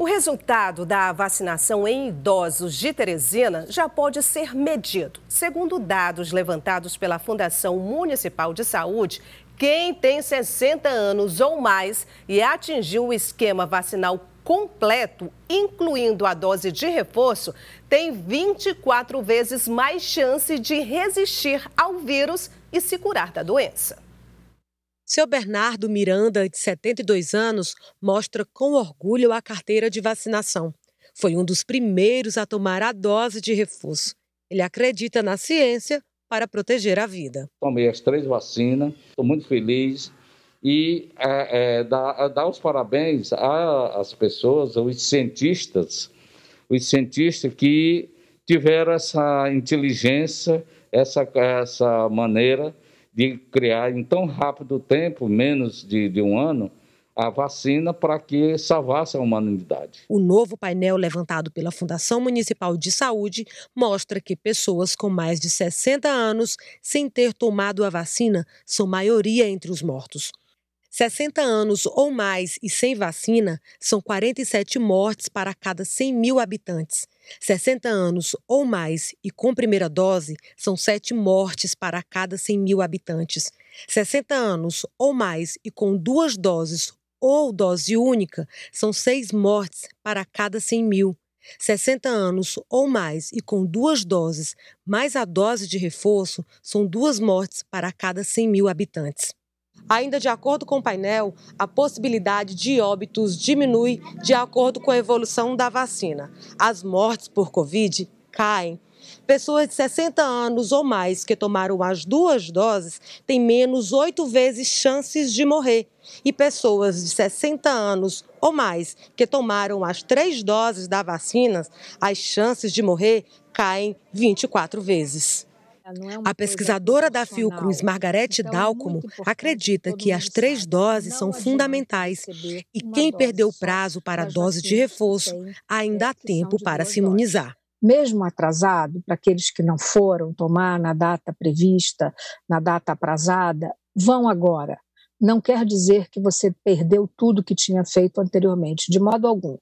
O resultado da vacinação em idosos de Teresina já pode ser medido. Segundo dados levantados pela Fundação Municipal de Saúde, quem tem 60 anos ou mais e atingiu o esquema vacinal completo, incluindo a dose de reforço, tem 24 vezes mais chance de resistir ao vírus e se curar da doença. Seu Bernardo Miranda, de 72 anos, mostra com orgulho a carteira de vacinação. Foi um dos primeiros a tomar a dose de reforço. Ele acredita na ciência para proteger a vida. Tomei as três vacinas, estou muito feliz e é, é, dar, os parabéns às pessoas, aos cientistas, os cientistas que tiveram essa inteligência, essa, essa maneira de criar em tão rápido tempo, menos de, de um ano, a vacina para que salvasse a humanidade. O novo painel levantado pela Fundação Municipal de Saúde mostra que pessoas com mais de 60 anos sem ter tomado a vacina são maioria entre os mortos. 60 anos ou mais e sem vacina são 47 mortes para cada 100 mil habitantes. 60 anos ou mais e com primeira dose são 7 mortes para cada 100 mil habitantes. 60 anos ou mais e com duas doses ou dose única são 6 mortes para cada 100 mil. 60 anos ou mais e com duas doses, mais a dose de reforço, são duas mortes para cada 100 mil habitantes. Ainda de acordo com o painel, a possibilidade de óbitos diminui de acordo com a evolução da vacina. As mortes por Covid caem. Pessoas de 60 anos ou mais que tomaram as duas doses têm menos oito vezes chances de morrer. E pessoas de 60 anos ou mais que tomaram as três doses da vacina, as chances de morrer caem 24 vezes. É a pesquisadora da Fiocruz, Margarete então, Dalcomo, é acredita que as três doses são fundamentais e quem perdeu o prazo para a dose de reforço ainda há tempo para se imunizar mesmo atrasado, para aqueles que não foram tomar na data prevista, na data aprazada, vão agora. Não quer dizer que você perdeu tudo que tinha feito anteriormente, de modo algum.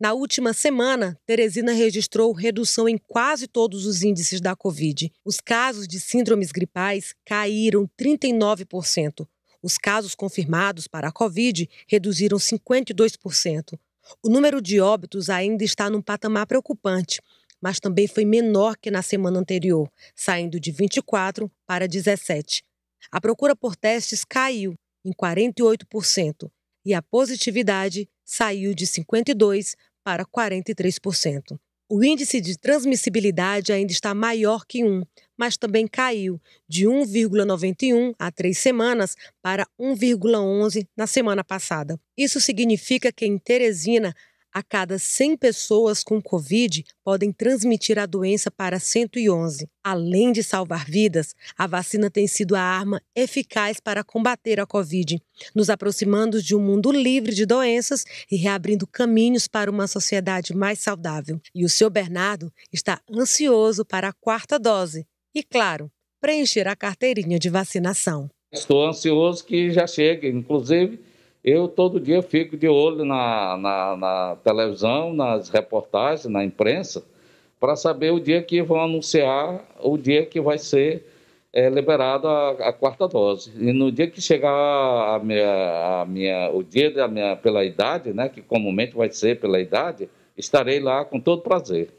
Na última semana, Teresina registrou redução em quase todos os índices da Covid. Os casos de síndromes gripais caíram 39%. Os casos confirmados para a Covid reduziram 52%. O número de óbitos ainda está num patamar preocupante, mas também foi menor que na semana anterior, saindo de 24 para 17. A procura por testes caiu em 48% e a positividade saiu de 52 para 43%. O índice de transmissibilidade ainda está maior que 1, mas também caiu de 1,91 há três semanas para 1,11 na semana passada. Isso significa que em Teresina a cada 100 pessoas com Covid podem transmitir a doença para 111. Além de salvar vidas, a vacina tem sido a arma eficaz para combater a Covid, nos aproximando de um mundo livre de doenças e reabrindo caminhos para uma sociedade mais saudável. E o seu Bernardo está ansioso para a quarta dose e, claro, preencher a carteirinha de vacinação. Estou ansioso que já chegue, inclusive eu todo dia fico de olho na, na, na televisão, nas reportagens, na imprensa, para saber o dia que vão anunciar, o dia que vai ser é, liberada a, quarta dose. E no dia que chegar a minha, a minha, o dia da minha, pela idade, né, que comumente vai ser pela idade, estarei lá com todo prazer.